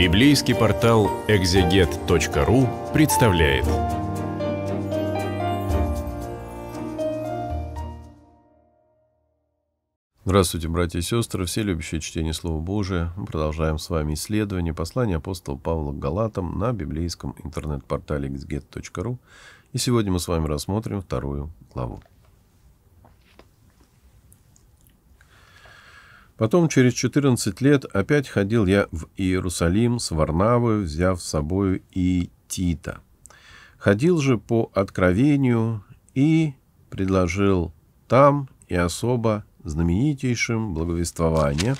Библейский портал экзегет.ру представляет. Здравствуйте, братья и сестры, все любящие чтение Слова Божия. Мы продолжаем с вами исследование послания апостола Павла к Галатам на библейском интернет-портале exeget.ru, И сегодня мы с вами рассмотрим вторую главу. Потом, через 14 лет, опять ходил я в Иерусалим с Варнавы, взяв с собою и Тита. Ходил же по откровению и предложил там и особо знаменитейшим благовествование,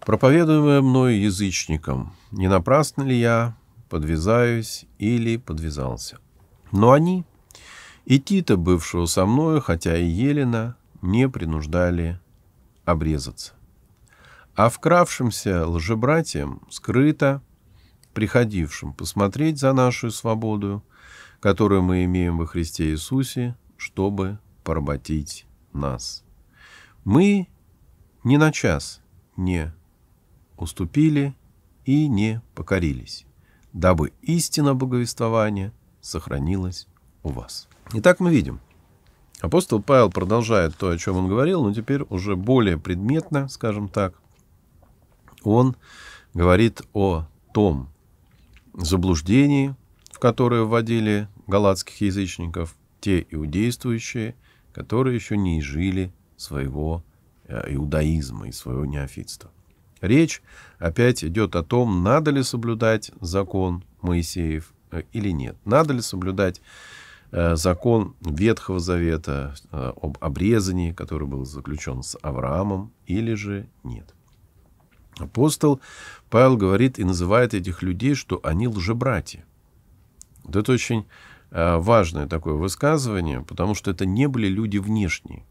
проповедуемое мною язычникам, не напрасно ли я подвязаюсь или подвязался. Но они, и Тита, бывшего со мною, хотя и Елена, не принуждали обрезаться. А вкравшимся лжебратьям скрыто, приходившим посмотреть за нашу свободу, которую мы имеем во Христе Иисусе, чтобы поработить нас. Мы ни на час не уступили и не покорились, дабы истина благовествования сохранилась у вас. Итак, мы видим, Апостол Павел продолжает то, о чем он говорил, но теперь уже более предметно, скажем так. Он говорит о том заблуждении, в которое вводили галатских язычников те иудействующие, которые еще не жили своего э, иудаизма и своего неофитства. Речь опять идет о том, надо ли соблюдать закон Моисеев э, или нет. Надо ли соблюдать Э, закон Ветхого Завета э, об обрезании, который был заключен с Авраамом, или же нет. Апостол Павел говорит и называет этих людей, что они лжебратья. Вот это очень э, важное такое высказывание, потому что это не были люди внешние.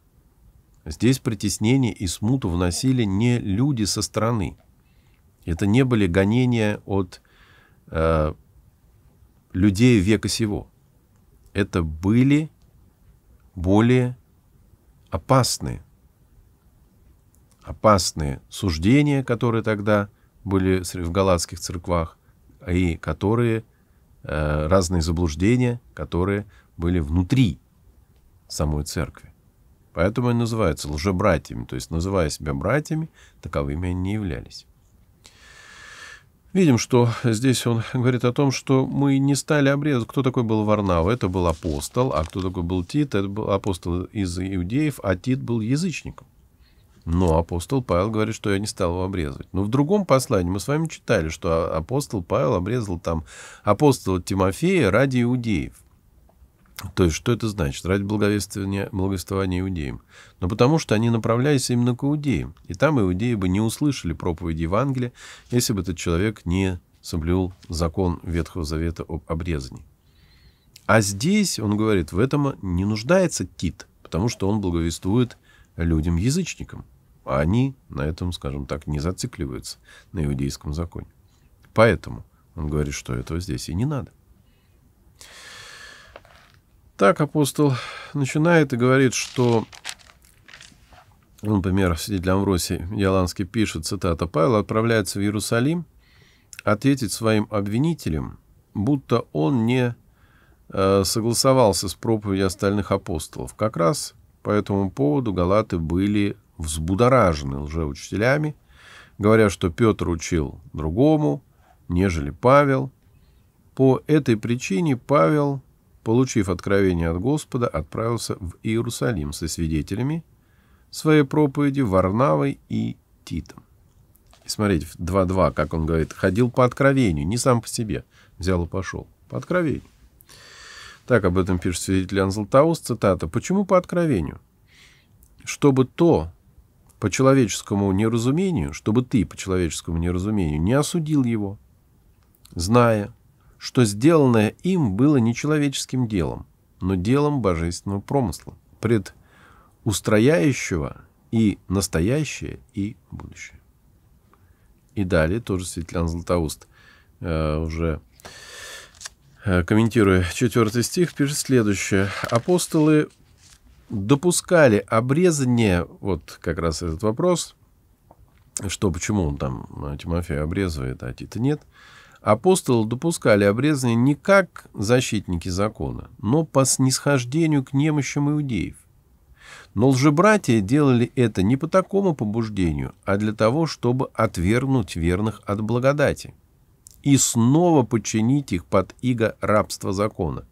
Здесь притеснение и смуту вносили не люди со стороны. Это не были гонения от э, людей века сего это были более опасные, опасные суждения, которые тогда были в галатских церквах, и которые э, разные заблуждения, которые были внутри самой церкви. Поэтому они называются лжебратьями, то есть называя себя братьями, таковыми они не являлись. Видим, что здесь он говорит о том, что мы не стали обрезать. Кто такой был Варнава? Это был апостол. А кто такой был Тит? Это был апостол из иудеев, а Тит был язычником. Но апостол Павел говорит, что я не стал его обрезать. Но в другом послании мы с вами читали, что апостол Павел обрезал там апостола Тимофея ради иудеев. То есть, что это значит? Ради благовествования, благовествования иудеям. Но потому что они направлялись именно к иудеям. И там иудеи бы не услышали проповеди Евангелия, если бы этот человек не соблюл закон Ветхого Завета об обрезании. А здесь, он говорит, в этом не нуждается Тит, потому что он благовествует людям-язычникам. А они на этом, скажем так, не зацикливаются, на иудейском законе. Поэтому он говорит, что этого здесь и не надо. Так апостол начинает и говорит, что, ну, например, свидетель Амвросий Яланский пишет, цитата, «Павел отправляется в Иерусалим ответить своим обвинителям, будто он не э, согласовался с проповедью остальных апостолов. Как раз по этому поводу галаты были взбудоражены лжеучителями, говоря, что Петр учил другому, нежели Павел. По этой причине Павел получив откровение от Господа, отправился в Иерусалим со свидетелями своей проповеди Варнавой и Титом. И смотрите, 2.2, как он говорит, ходил по откровению, не сам по себе, взял и пошел. По откровению. Так об этом пишет свидетель Иоанн цитата. «Почему по откровению? Чтобы то, по человеческому неразумению, чтобы ты по человеческому неразумению не осудил его, зная, что сделанное им было не человеческим делом, но делом божественного промысла, предустрояющего и настоящее, и будущее. И далее тоже Светлян Златоуст э, уже э, комментируя четвертый стих, пишет следующее. Апостолы допускали обрезание, вот как раз этот вопрос, что почему он там э, Тимофея обрезывает, а Тита нет – Апостолы допускали обрезание не как защитники закона, но по снисхождению к немощам иудеев. Но лжебратья делали это не по такому побуждению, а для того, чтобы отвергнуть верных от благодати и снова подчинить их под иго рабства закона.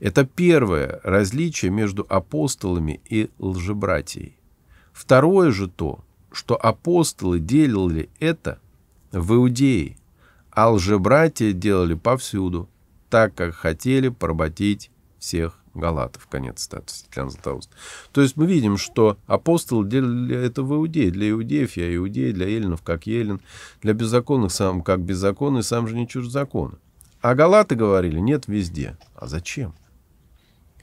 Это первое различие между апостолами и лжебратьей. Второе же то, что апостолы делали это в Иудее – Алжебратья делали повсюду, так как хотели поработить всех галатов. Конец статуса Светлана Златоуст. То есть мы видим, что апостол делали это в Иудее. Для иудеев я иудей, для еленов как елен, для беззаконных сам как беззаконный, сам же не чужд закона. А галаты говорили, нет везде. А зачем?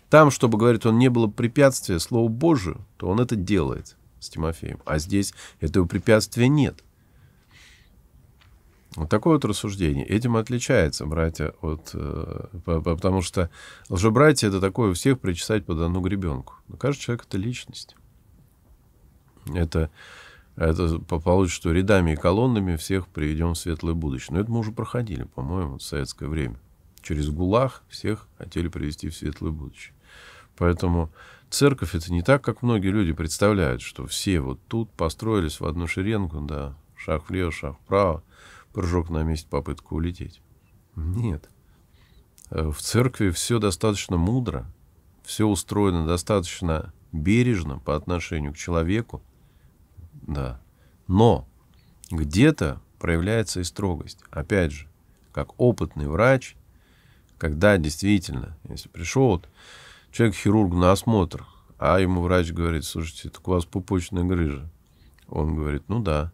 Там, чтобы, говорит он, не было препятствия Слову Божию, то он это делает с Тимофеем. А здесь этого препятствия нет. Вот такое вот рассуждение. Этим отличается, братья, от, э, потому что лжебратья — это такое у всех причесать под одну гребенку. Но каждый человек — это личность. Это, это получится, что рядами и колоннами всех приведем в светлое будущее. Но это мы уже проходили, по-моему, в советское время. Через ГУЛАГ всех хотели привести в светлое будущее. Поэтому церковь — это не так, как многие люди представляют, что все вот тут построились в одну шеренгу, да, шаг влево, шаг вправо, прыжок на месте, попытку улететь. Нет. Э, в церкви все достаточно мудро, все устроено достаточно бережно по отношению к человеку, да. Но где-то проявляется и строгость. Опять же, как опытный врач, когда действительно, если пришел вот человек хирург на осмотр, а ему врач говорит, слушайте, так у вас пупочная грыжа. Он говорит, ну да.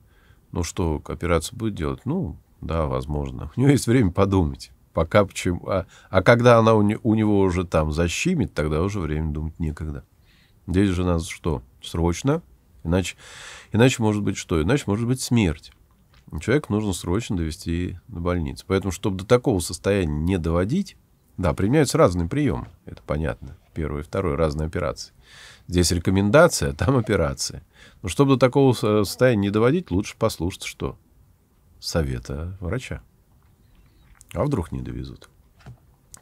Ну что, операцию будет делать? Ну, да, возможно. У него есть время подумать. Пока почему. А, а когда она у, не, у него уже там защимит, тогда уже время думать некогда. Здесь же нас что? Срочно. Иначе, иначе может быть что? Иначе может быть смерть. Человек нужно срочно довести на больницу. Поэтому, чтобы до такого состояния не доводить, да, применяются разные приемы. Это понятно. Первый и второй разные операции. Здесь рекомендация, а там операция. Но ну, чтобы до такого э, состояния не доводить, лучше послушать что? Совета врача. А вдруг не довезут?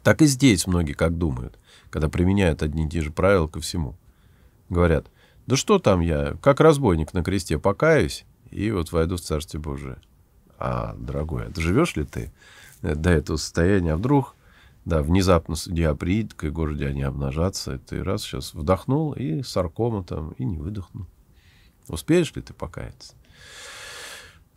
Так и здесь многие как думают, когда применяют одни и те же правила ко всему. Говорят, да что там я, как разбойник на кресте покаюсь и вот войду в Царствие Божие. А, дорогой, а доживешь ли ты до этого состояния? А вдруг да, внезапно судья приедет, к городе они обнажатся. Ты раз сейчас вдохнул, и саркома там, и не выдохнул. Успеешь ли ты покаяться?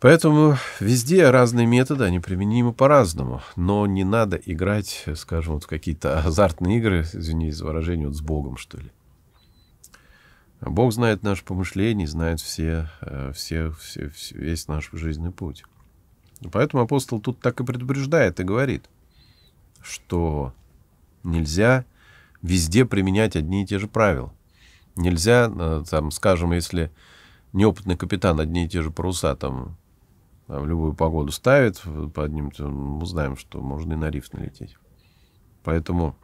Поэтому везде разные методы, они применимы по-разному. Но не надо играть, скажем, вот в какие-то азартные игры, извини за выражение, вот с Богом, что ли. Бог знает наше помышление, знает все, э, все, все, весь наш жизненный путь. Поэтому апостол тут так и предупреждает и говорит – что нельзя везде применять одни и те же правила. Нельзя, э, там, скажем, если неопытный капитан одни и те же паруса там а, в любую погоду ставит э, под ним, мы знаем, что можно и на риф налететь. Поэтому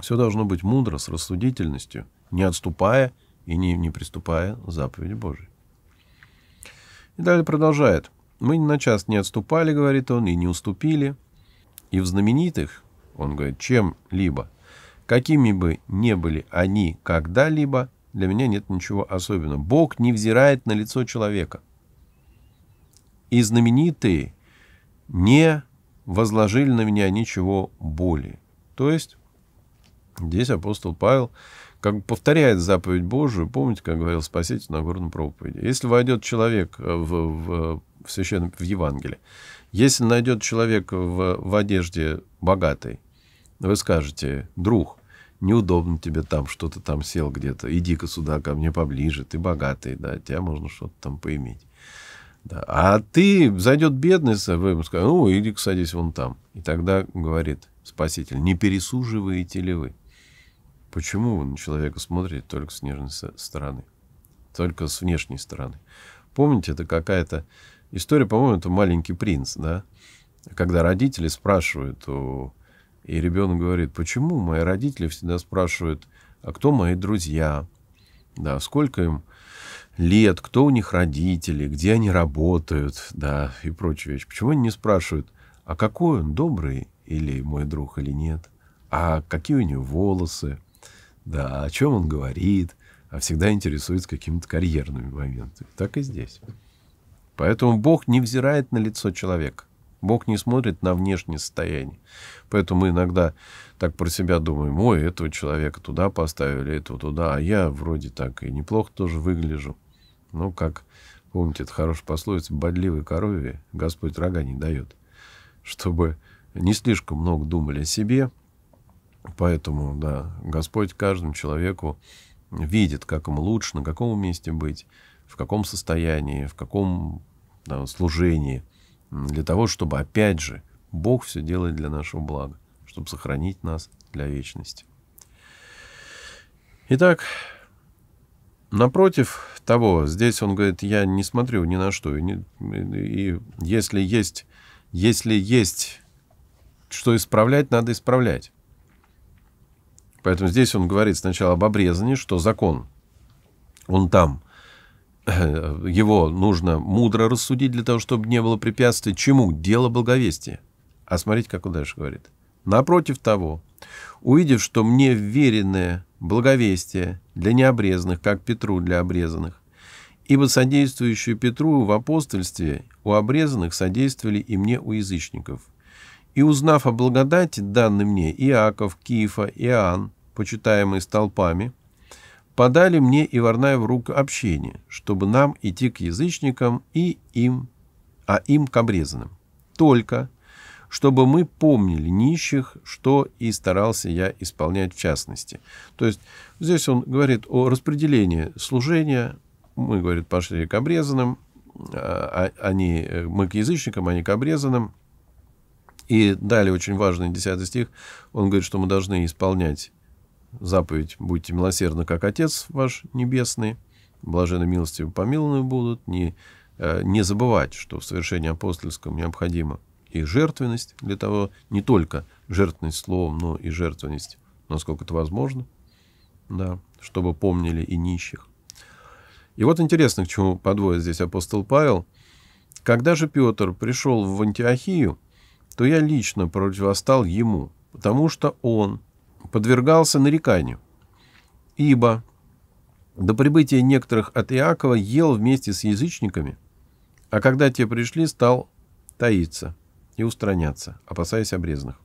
все должно быть мудро, с рассудительностью, не отступая и не, не приступая к заповеди Божией. И далее продолжает. «Мы на час не отступали, — говорит он, — и не уступили, и в знаменитых, он говорит, чем-либо, какими бы ни были они когда-либо, для меня нет ничего особенного. Бог не взирает на лицо человека. И знаменитые не возложили на меня ничего более. То есть здесь апостол Павел как бы повторяет заповедь Божию. Помните, как говорил Спаситель на горном проповеди. Если войдет человек в, в, в, священном, в Евангелие, если найдет человек в, в одежде богатой, вы скажете, друг, неудобно тебе там, что-то там сел где-то, иди-ка сюда ко мне поближе, ты богатый, да, тебя можно что-то там поиметь. Да. А ты, зайдет бедность, а вы ему скажете, ну, иди садись вон там. И тогда говорит спаситель, не пересуживаете ли вы? Почему вы на человека смотрите только с нежной стороны, только с внешней стороны? Помните, это какая-то История, по-моему, это «Маленький принц», да? Когда родители спрашивают, у... и ребенок говорит, почему мои родители всегда спрашивают, а кто мои друзья, да, сколько им лет, кто у них родители, где они работают, да, и прочие вещи. Почему они не спрашивают, а какой он, добрый или мой друг или нет, а какие у него волосы, да, о чем он говорит, а всегда интересуется какими-то карьерными моментами. Так и здесь. Поэтому Бог не взирает на лицо человека. Бог не смотрит на внешнее состояние. Поэтому мы иногда так про себя думаем, ой, этого человека туда поставили, этого туда, а я вроде так и неплохо тоже выгляжу. Ну, как, помните, это хорошая пословица, бодливой корове Господь рога не дает. Чтобы не слишком много думали о себе, поэтому, да, Господь каждому человеку видит, как ему лучше, на каком месте быть, в каком состоянии, в каком да, служении, для того, чтобы, опять же, Бог все делает для нашего блага, чтобы сохранить нас для вечности. Итак, напротив того, здесь он говорит, я не смотрю ни на что. И, не, и если есть, если есть что исправлять, надо исправлять. Поэтому здесь он говорит сначала об обрезании, что закон, он там – Э, его нужно мудро рассудить для того, чтобы не было препятствий. Чему? Дело благовестия. А смотрите, как он дальше говорит. Напротив того, увидев, что мне веренное благовестие для необрезанных, как Петру для обрезанных, ибо содействующую Петру в апостольстве у обрезанных содействовали и мне у язычников. И узнав о благодати, данной мне Иаков, Кифа, Иоанн, почитаемые столпами, подали мне и в руку общение, чтобы нам идти к язычникам и им, а им к обрезанным. Только, чтобы мы помнили нищих, что и старался я исполнять в частности. То есть здесь он говорит о распределении служения. Мы, говорит, пошли к обрезанным, а, а они, э, мы к язычникам, они к обрезанным. И далее очень важный 10 стих, он говорит, что мы должны исполнять заповедь «Будьте милосердны, как Отец ваш Небесный», блаженно милостивы помилованы будут, не, э, не забывать, что в совершении апостольском необходимо и жертвенность для того, не только жертвенность словом, но и жертвенность, насколько это возможно, да, чтобы помнили и нищих. И вот интересно, к чему подводит здесь апостол Павел. Когда же Петр пришел в Антиохию, то я лично противостал ему, потому что он, подвергался нареканию, ибо до прибытия некоторых от Иакова ел вместе с язычниками, а когда те пришли, стал таиться и устраняться, опасаясь обрезанных.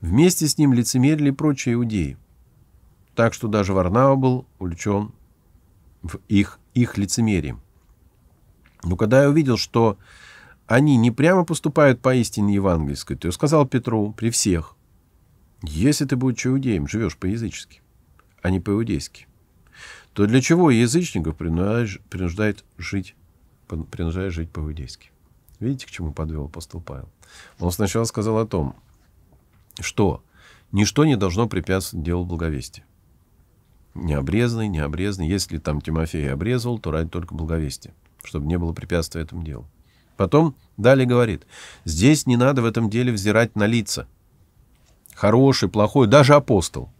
Вместе с ним лицемерили прочие иудеи, так что даже Варнава был увлечен в их, их лицемерием. Но когда я увидел, что они не прямо поступают по истине евангельской, то я сказал Петру при всех, если ты, будешь иудеем, живешь по-язычески, а не по-иудейски, то для чего язычников принуждает жить, принуждает жить по-иудейски? Видите, к чему подвел апостол Павел? Он сначала сказал о том, что ничто не должно препятствовать делу благовестия. Необрезанный, необрезанный. Если там Тимофей обрезал, то ради только благовестия, чтобы не было препятствия этому делу. Потом далее говорит, здесь не надо в этом деле взирать на лица – хороший, плохой, даже апостол.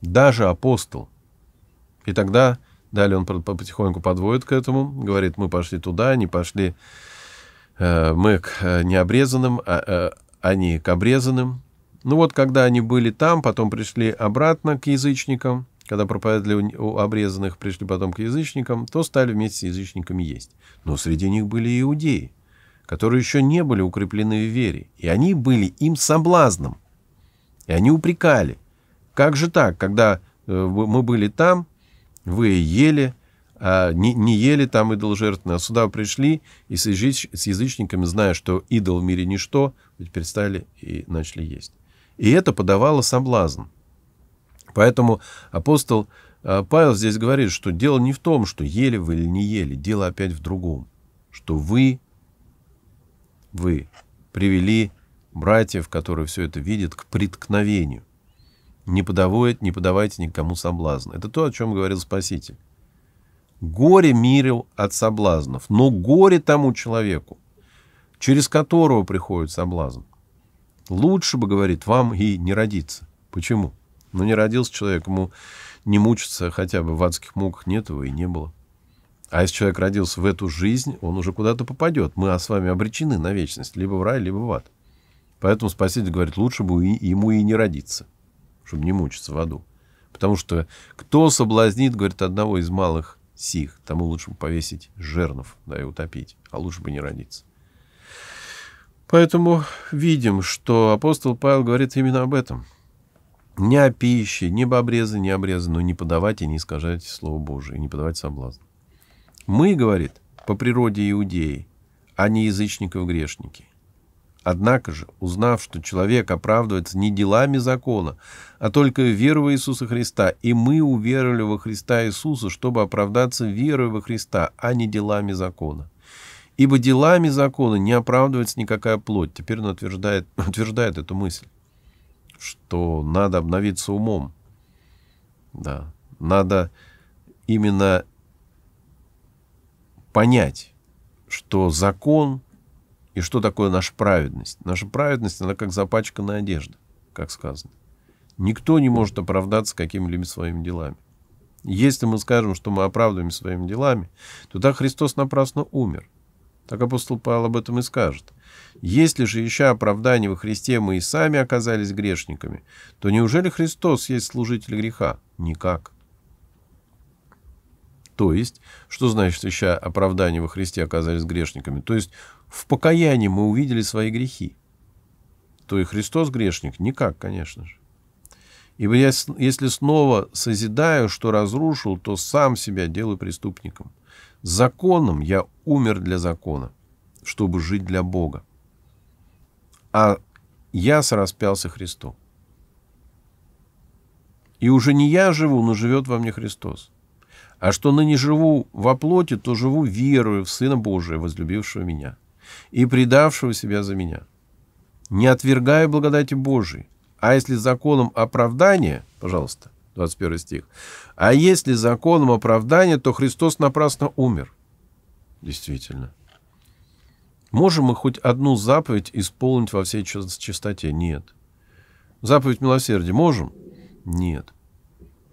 Даже апостол. И тогда, далее он потихоньку подводит к этому, говорит, мы пошли туда, они пошли, э, мы к э, необрезанным, а, э, они к обрезанным. Ну вот, когда они были там, потом пришли обратно к язычникам, когда проповедовали у обрезанных, пришли потом к язычникам, то стали вместе с язычниками есть. Но среди них были иудеи, которые еще не были укреплены в вере, и они были им соблазном. И они упрекали. Как же так, когда э, мы были там, вы ели, а не, не ели там идол-жертвенный, а сюда пришли и с, языч, с язычниками, зная, что идол в мире ничто, перестали и начали есть. И это подавало соблазн. Поэтому апостол э, Павел здесь говорит, что дело не в том, что ели вы или не ели, дело опять в другом, что вы, вы привели братьев, которые все это видят, к преткновению. Не, подавать, не подавайте никому соблазн. Это то, о чем говорил Спаситель. Горе мирил от соблазнов, но горе тому человеку, через которого приходит соблазн. Лучше бы, говорит, вам и не родиться. Почему? Ну, не родился человек, ему не мучиться хотя бы в адских муках нет его и не было. А если человек родился в эту жизнь, он уже куда-то попадет. Мы с вами обречены на вечность, либо в рай, либо в ад. Поэтому Спаситель говорит, лучше бы ему и не родиться, чтобы не мучиться в аду. Потому что кто соблазнит, говорит, одного из малых сих, тому лучше бы повесить жернов, да, и утопить, а лучше бы не родиться. Поэтому видим, что апостол Павел говорит именно об этом. Не о пище, не об обрезы, не обрезы, но не подавайте не искажайте Слово Божие, не подавайте соблазн. Мы, говорит, по природе иудеи, а не язычников-грешники – Однако же, узнав, что человек оправдывается не делами закона, а только верой в Иисуса Христа, и мы уверовали во Христа Иисуса, чтобы оправдаться верой во Христа, а не делами закона. Ибо делами закона не оправдывается никакая плоть. Теперь он утверждает, утверждает эту мысль, что надо обновиться умом. Да, надо именно понять, что закон — и что такое наша праведность? Наша праведность, она как запачканная одежда, как сказано. Никто не может оправдаться какими-либо своими делами. Если мы скажем, что мы оправдываем своими делами, то так Христос напрасно умер. Так апостол Павел об этом и скажет. Если же, ища оправдания во Христе, мы и сами оказались грешниками, то неужели Христос есть служитель греха? Никак. То есть, что значит, ища оправдание во Христе, оказались грешниками? То есть, в покаянии мы увидели свои грехи. То и Христос грешник? Никак, конечно же. Ибо я, если снова созидаю, что разрушил, то сам себя делаю преступником. Законом я умер для закона, чтобы жить для Бога. А я сораспялся Христу. И уже не я живу, но живет во мне Христос. А что ныне живу во плоти, то живу верою в Сына Божия, возлюбившего меня и предавшего себя за меня. Не отвергаю благодати Божией, а если законом оправдания, пожалуйста, 21 стих, а если законом оправдания, то Христос напрасно умер. Действительно. Можем мы хоть одну заповедь исполнить во всей чистоте? Нет. Заповедь милосердия можем? Нет.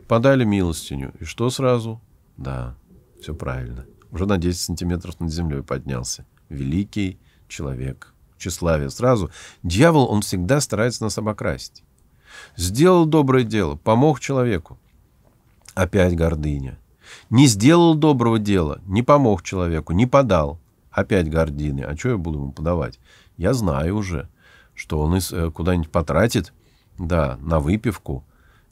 Подали милостиню. И что сразу? Да, все правильно. Уже на 10 сантиметров над землей поднялся. Великий человек. Тщеславие сразу. Дьявол, он всегда старается нас обокрасить. Сделал доброе дело, помог человеку. Опять гордыня. Не сделал доброго дела, не помог человеку, не подал. Опять гордыня. А что я буду ему подавать? Я знаю уже, что он э, куда-нибудь потратит, да, на выпивку,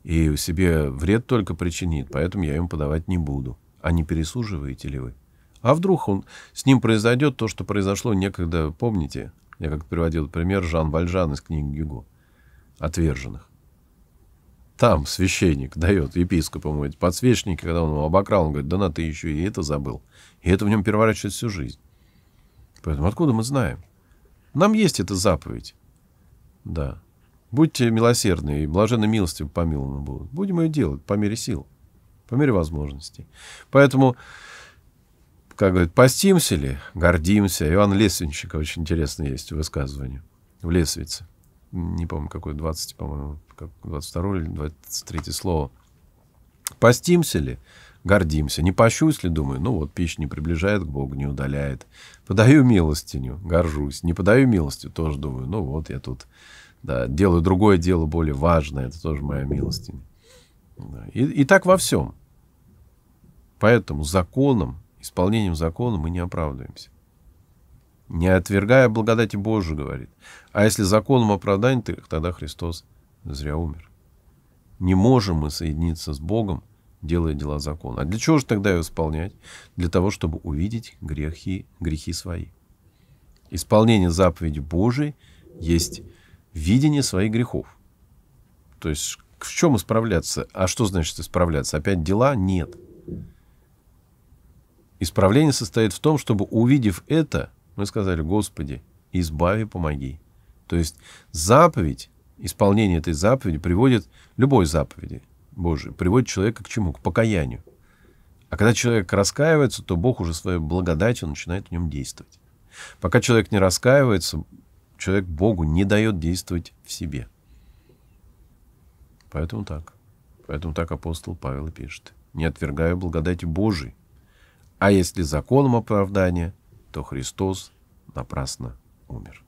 и себе вред только причинит, поэтому я им подавать не буду. А не пересуживаете ли вы? А вдруг он, с ним произойдет то, что произошло некогда, помните? Я как то приводил пример Жан Вальжан из книги Гюго «Отверженных». Там священник дает епископу эти подсвечники, когда он его обокрал, он говорит, да на, ты еще и это забыл. И это в нем переворачивает всю жизнь. Поэтому откуда мы знаем? Нам есть эта заповедь. Да. Будьте милосердны и блаженно милостивы помилованы будут. Будем ее делать по мере сил, по мере возможностей. Поэтому, как говорят, постимся ли, гордимся. Иван Лесвинщик очень интересно есть высказывание в Лесвице. Не помню, какое 20, по-моему, 22 или 23 слово. Постимся ли, гордимся. Не пощусь ли, думаю, ну вот пища не приближает к Богу, не удаляет. Подаю милостиню, горжусь. Не подаю милостью, тоже думаю, ну вот я тут да, делаю другое дело более важное, это тоже моя милостиня. Да. И, и так во всем. Поэтому законом, исполнением закона мы не оправдываемся. Не отвергая благодати Божию, говорит. А если законом оправдания, тогда Христос зря умер. Не можем мы соединиться с Богом, делая дела закона. А для чего же тогда ее исполнять? Для того, чтобы увидеть грехи, грехи свои. Исполнение заповеди Божией есть видение своих грехов. То есть в чем исправляться? А что значит исправляться? Опять дела? Нет. Исправление состоит в том, чтобы, увидев это, мы сказали, Господи, избави, помоги. То есть заповедь, исполнение этой заповеди приводит, любой заповеди Божией, приводит человека к чему? К покаянию. А когда человек раскаивается, то Бог уже своей благодатью начинает в нем действовать. Пока человек не раскаивается, человек Богу не дает действовать в себе. Поэтому так. Поэтому так апостол Павел и пишет. «Не отвергаю благодати Божией, а если законом оправдания, то Христос напрасно умер».